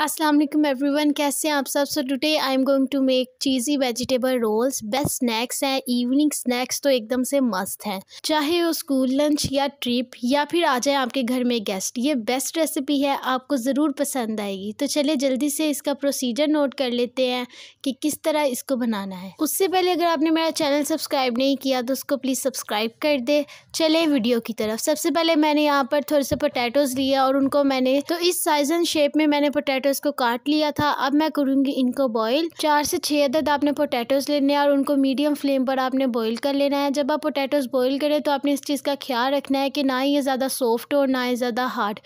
Aslam every one कैसे हैं आप सब so today I am going to make cheesy vegetable rolls best snacks हैं इवनिंग स्नैक्स तो एकदम से मस्त हैं चाहे वो स्कूल लंच या ट्रिप या फिर आ जाए आपके घर में गेस्ट ये बेस्ट रेसिपी है आपको ज़रूर पसंद आएगी तो चलिए जल्दी से इसका प्रोसीजर नोट कर लेते हैं कि किस तरह इसको बनाना है उससे पहले अगर आपने मेरा चैनल सब्सक्राइब नहीं किया तो उसको प्लीज़ सब्सक्राइब कर दे चले वीडियो की तरफ सबसे पहले मैंने यहाँ पर थोड़े से पोटैटोज़ लिया और उनको मैंने तो इस साइज एंड शेप में मैंने पोटैटो पोटैटोज को काट लिया था अब मैं करूँगी इनको बॉईल चार से छः अदद आपने पोटैटोज लेने हैं और उनको मीडियम फ्लेम पर आपने बॉईल कर लेना है जब आप पोटैटोज बॉईल करें तो आपने इस चीज़ का ख्याल रखना है कि ना ही ये ज़्यादा सॉफ्ट हो ना ही ज़्यादा हार्ड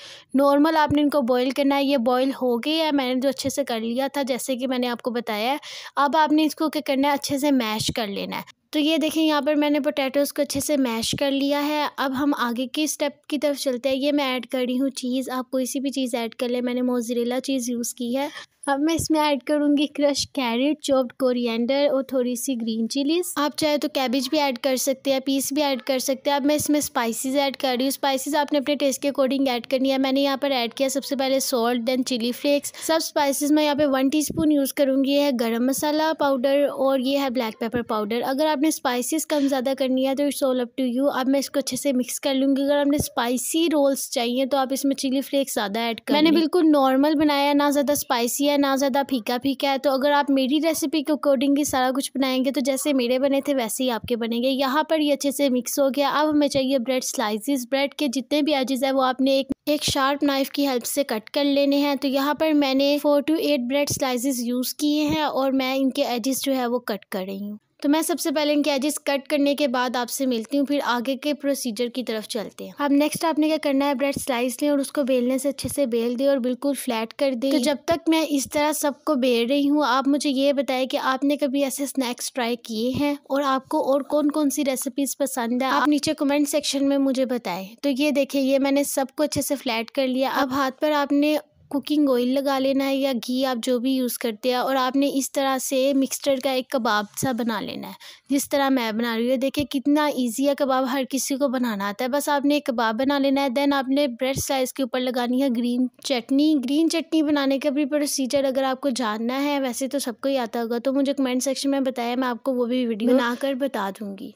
नॉर्मल आपने इनको बॉयल करना है ये बॉयल हो गई है मैंने जो अच्छे से कर लिया था जैसे कि मैंने आपको बताया है अब आपने इसको क्या करना है अच्छे से मैश कर लेना है तो ये देखें यहाँ पर मैंने पोटैटोज़ को अच्छे से मैश कर लिया है अब हम आगे के स्टेप की तरफ चलते हैं ये मैं ऐड कर रही हूँ चीज़ आप कोई सी भी चीज़ ऐड कर लें मैंने मोजरेला चीज़ यूज़ की है अब मैं इसमें ऐड करूंगी क्रश कैरेट चॉप्ड कोरिएंडर और थोड़ी सी ग्रीन चिलीज आप चाहे तो कैबेज भी ऐड कर सकते हैं पीस भी ऐड कर सकते हैं अब मैं इसमें स्पाइसेस ऐड कर रही हूँ स्पाइसेस आपने अपने टेस्ट के अकॉर्डिंग ऐड करनी है मैंने यहाँ पर ऐड किया सबसे पहले सॉल्ट देन चिली फ्लेक्स सब स्पाइसेस मैं यहाँ पे वन स्पून यूज़ ये है गर्म मसाला पाउडर और ये है ब्लैक पेपर पाउडर अगर आपने स्पाइसीज कम ज़्यादा करनी है तो it's all up to you अब मैं इसको अच्छे से मिक्स कर लूंगी अगर आपने स्पाइसी रोल्स चाहिए तो आप इसमें चिली फ्लेक्स ज़्यादा ऐड कर मैंने बिल्कुल नॉर्मल बनाया ना ज़्यादा स्पाइसी है ना ज़्यादा फीका फीका है तो अगर आप मेरी रेसिपी के अकॉर्डिंग ही सारा कुछ बनाएंगे तो जैसे मेरे बने थे वैसे ही आपके बनेंगे यहाँ पर ये अच्छे से मिक्स हो गया अब हमें चाहिए ब्रेड स्लाइसिस ब्रेड के जितने भी एजेस है वो आपने एक एक शार्प नाइफ की हेल्प से कट कर लेने हैं तो यहाँ पर मैंने four to eight bread slices use किए हैं और मैं इनके एजेस जो है वो कट कर रही हूँ तो मैं सबसे पहले इनके एजेस कट करने के बाद आपसे मिलती हूँ फिर आगे के प्रोसीजर की तरफ चलते हैं अब नेक्स्ट आपने क्या करना है ब्रेड स्लाइस लें और उसको बेलने से अच्छे से बेल दें और बिल्कुल फ्लैट कर दें तो जब तक मैं इस तरह सबको बेल रही हूँ आप मुझे ये बताएं कि आपने कभी ऐसे स्नैक्स ट्राई किए हैं और आपको और कौन कौन सी रेसिपीज़ पसंद है आप नीचे कमेंट सेक्शन में मुझे बताएं तो ये देखिए ये मैंने सबको अच्छे से फ्लैट कर लिया अब हाथ पर आपने कुकिंग ऑयल लगा लेना है या घी आप जो भी यूज़ करते हैं और आपने इस तरह से मिक्सचर का एक कबाब सा बना लेना है जिस तरह मैं बना रही हूँ देखिए कितना ईजी है कबाब हर किसी को बनाना आता है बस आपने एक कबाब बना लेना है देन आपने ब्रेड स्लाइस के ऊपर लगानी है ग्रीन चटनी ग्रीन चटनी बनाने का भी प्रोसीजर अगर आपको जानना है वैसे तो सबको ही आता होगा तो मुझे कमेंट सेक्शन में बताया मैं आपको वो भी वीडियो बनाकर बता दूँगी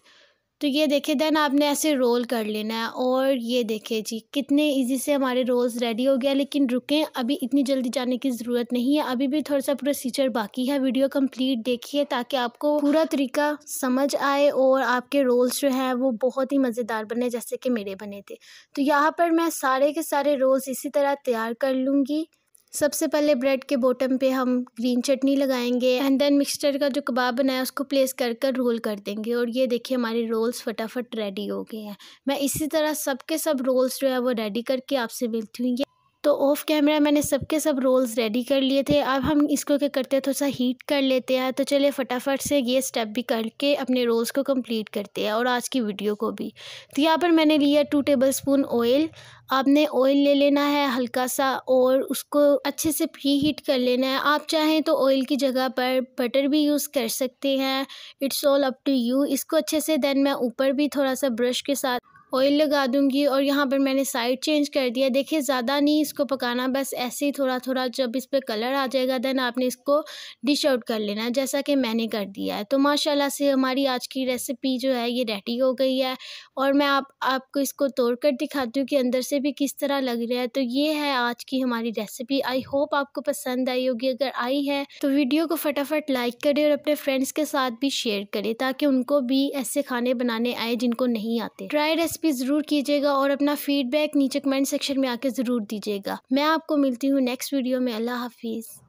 तो ये देखिए देन आपने ऐसे रोल कर लेना है और ये देखिए जी कितने इजी से हमारे रोल्स रेडी हो गया लेकिन रुकें अभी इतनी जल्दी जाने की ज़रूरत नहीं है अभी भी थोड़ा सा प्रोसीजर बाकी है वीडियो कंप्लीट देखिए ताकि आपको पूरा तरीका समझ आए और आपके रोल्स जो हैं वो बहुत ही मज़ेदार बने जैसे कि मेरे बने थे तो यहाँ पर मैं सारे के सारे रोल्स इसी तरह तैयार कर लूँगी सबसे पहले ब्रेड के बॉटम पे हम ग्रीन चटनी लगाएंगे एंड देन मिक्सचर का जो कबाब बनाया उसको प्लेस कर कर रोल कर देंगे और ये देखिए हमारे रोल्स फटाफट रेडी हो गए हैं मैं इसी तरह सबके सब रोल्स जो है वो रेडी करके आपसे मिलती हूँ तो ऑफ़ कैमरा मैंने सबके सब रोल्स रेडी कर लिए थे अब हम इसको क्या करते हैं थोड़ा सा हीट कर लेते हैं तो चलिए फटाफट से ये स्टेप भी करके अपने रोल्स को कंप्लीट करते हैं और आज की वीडियो को भी तो यहाँ पर मैंने लिया टू टेबल स्पून ऑयल आपने ऑयल ले लेना है हल्का सा और उसको अच्छे से प्री हीट कर लेना है आप चाहें तो ऑयल की जगह पर बटर भी यूज़ कर सकते हैं it's all up to you इसको अच्छे से देन मैं ऊपर भी थोड़ा सा ब्रश के साथ ऑयल लगा दूँगी और यहाँ पर मैंने साइड चेंज कर दिया देखिए ज़्यादा नहीं इसको पकाना बस ऐसे ही थोड़ा थोड़ा जब इस पर कलर आ जाएगा देन आपने इसको डिश आउट कर लेना है जैसा कि मैंने कर दिया है तो माशाल्लाह से हमारी आज की रेसिपी जो है ये रेडी हो गई है और मैं आप आपको इसको तोड़ कर दिखाती हूँ कि अंदर से भी किस तरह लग रहा है तो ये है आज की हमारी रेसिपी आई होप आपको पसंद आई होगी अगर आई है तो वीडियो को फटाफट लाइक करें और अपने फ्रेंड्स के साथ भी शेयर करें ताकि उनको भी ऐसे खाने बनाने आए जिनको नहीं आते ट्राई रेसिपी भी ज़रूर कीजिएगा और अपना फ़ीडबैक नीचे कमेंट सेक्शन में आके ज़रूर दीजिएगा मैं आपको मिलती हूँ नेक्स्ट वीडियो में अल्लाह हाफिज़